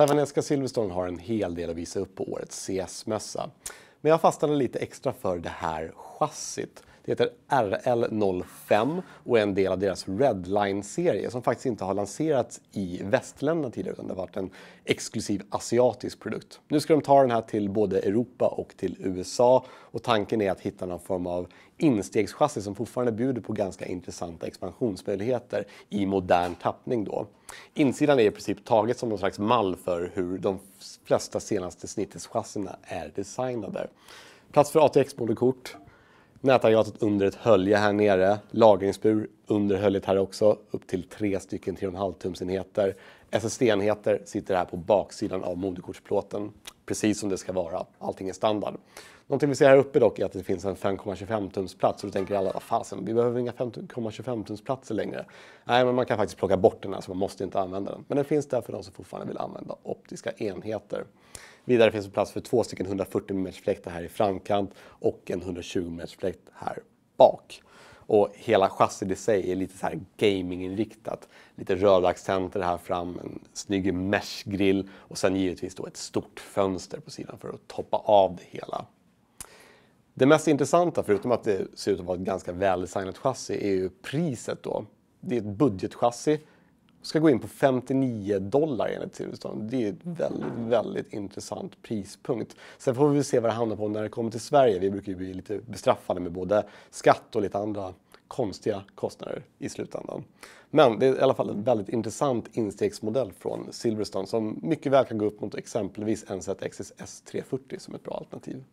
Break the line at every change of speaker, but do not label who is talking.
Taiwanesiska Silverstone har en hel del att visa upp på årets CS-mässa. Men jag fastnade lite extra för det här chassit. Det heter RL05 och är en del av deras Redline-serie som faktiskt inte har lanserats i västländerna tidigare utan det har varit en exklusiv asiatisk produkt. Nu ska de ta den här till både Europa och till USA och tanken är att hitta någon form av instegschassi som fortfarande bjuder på ganska intressanta expansionsmöjligheter i modern tappning då. Insidan är i princip taget som någon slags mall för hur de flesta senaste snitteschassina är designade. Plats för ATX-moderkort, nätaggregatet under ett hölje här nere, lagringsbur under höljet här också, upp till tre stycken 3,5 tumsenheter. SSD-enheter sitter här på baksidan av moderkortsplåten precis som det ska vara. Allting är standard. Någonting vi ser här uppe dock är att det finns en 5,25 tums plats och då tänker alla, vad fasen, vi behöver inga 5,25 tums platser längre. Nej, men man kan faktiskt plocka bort den här så man måste inte använda den. Men den finns där för de som fortfarande vill använda optiska enheter. Vidare finns det plats för två stycken 140 mm fläktar här i framkant och en 120 mm fläkt här bak. Och hela chassit i sig är lite så här gaminginriktat. Lite röda accenter här fram, en snygg meshgrill och sen givetvis då ett stort fönster på sidan för att toppa av det hela. Det mest intressanta, förutom att det ser ut att vara ett ganska väldesignat chassi, är ju priset då. Det är ett budgetchassi ska gå in på 59 dollar enligt Silverstone. Det är ett väldigt, väldigt intressant prispunkt. Sen får vi se vad det hamnar på när det kommer till Sverige. Vi brukar ju bli lite bestraffade med både skatt och lite andra konstiga kostnader i slutändan. Men det är i alla fall en väldigt intressant instegsmodell från Silverstone som mycket väl kan gå upp mot exempelvis NZXS S340 som ett bra alternativ.